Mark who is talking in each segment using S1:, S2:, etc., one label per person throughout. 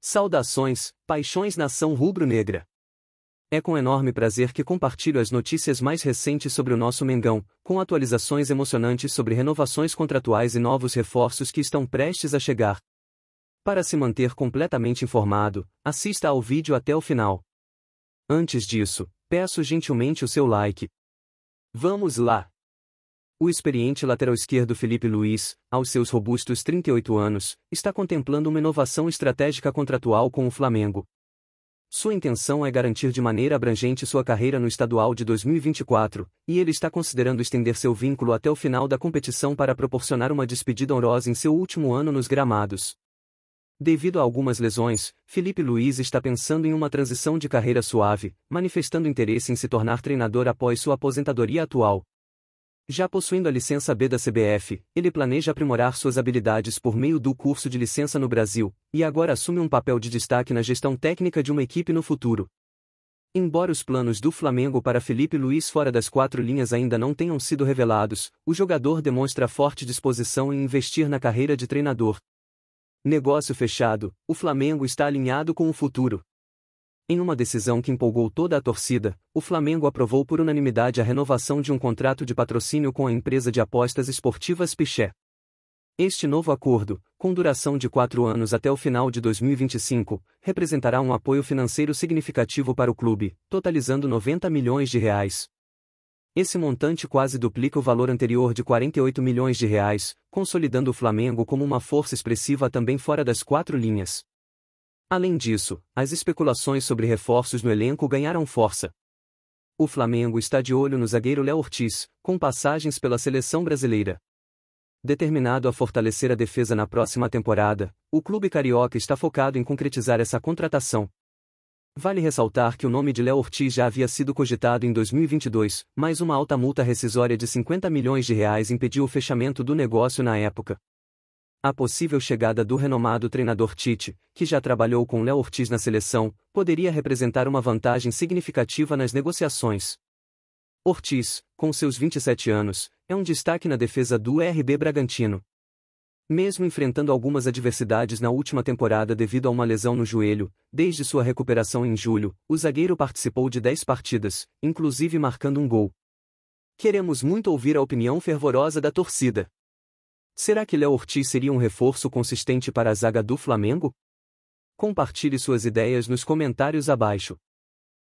S1: Saudações, paixões nação rubro-negra. É com enorme prazer que compartilho as notícias mais recentes sobre o nosso Mengão, com atualizações emocionantes sobre renovações contratuais e novos reforços que estão prestes a chegar. Para se manter completamente informado, assista ao vídeo até o final. Antes disso, peço gentilmente o seu like. Vamos lá! O experiente lateral esquerdo Felipe Luiz, aos seus robustos 38 anos, está contemplando uma inovação estratégica contratual com o Flamengo. Sua intenção é garantir de maneira abrangente sua carreira no estadual de 2024, e ele está considerando estender seu vínculo até o final da competição para proporcionar uma despedida honrosa em seu último ano nos gramados. Devido a algumas lesões, Felipe Luiz está pensando em uma transição de carreira suave, manifestando interesse em se tornar treinador após sua aposentadoria atual. Já possuindo a licença B da CBF, ele planeja aprimorar suas habilidades por meio do curso de licença no Brasil, e agora assume um papel de destaque na gestão técnica de uma equipe no futuro. Embora os planos do Flamengo para Felipe Luiz fora das quatro linhas ainda não tenham sido revelados, o jogador demonstra forte disposição em investir na carreira de treinador. Negócio fechado, o Flamengo está alinhado com o futuro. Em uma decisão que empolgou toda a torcida, o Flamengo aprovou por unanimidade a renovação de um contrato de patrocínio com a empresa de apostas esportivas Piché. Este novo acordo, com duração de quatro anos até o final de 2025, representará um apoio financeiro significativo para o clube, totalizando 90 milhões de reais. Esse montante quase duplica o valor anterior de 48 milhões de reais, consolidando o Flamengo como uma força expressiva também fora das quatro linhas. Além disso, as especulações sobre reforços no elenco ganharam força. O Flamengo está de olho no zagueiro Léo Ortiz, com passagens pela seleção brasileira. Determinado a fortalecer a defesa na próxima temporada, o clube carioca está focado em concretizar essa contratação. Vale ressaltar que o nome de Léo Ortiz já havia sido cogitado em 2022, mas uma alta multa rescisória de 50 milhões de reais impediu o fechamento do negócio na época. A possível chegada do renomado treinador Tite, que já trabalhou com Léo Ortiz na seleção, poderia representar uma vantagem significativa nas negociações. Ortiz, com seus 27 anos, é um destaque na defesa do RB Bragantino. Mesmo enfrentando algumas adversidades na última temporada devido a uma lesão no joelho, desde sua recuperação em julho, o zagueiro participou de 10 partidas, inclusive marcando um gol. Queremos muito ouvir a opinião fervorosa da torcida. Será que Léo Ortiz seria um reforço consistente para a zaga do Flamengo? Compartilhe suas ideias nos comentários abaixo.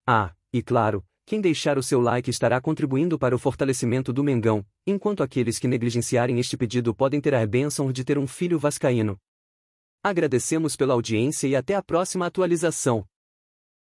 S1: Ah, e claro, quem deixar o seu like estará contribuindo para o fortalecimento do Mengão, enquanto aqueles que negligenciarem este pedido podem ter a bênção de ter um filho vascaíno. Agradecemos pela audiência e até a próxima atualização.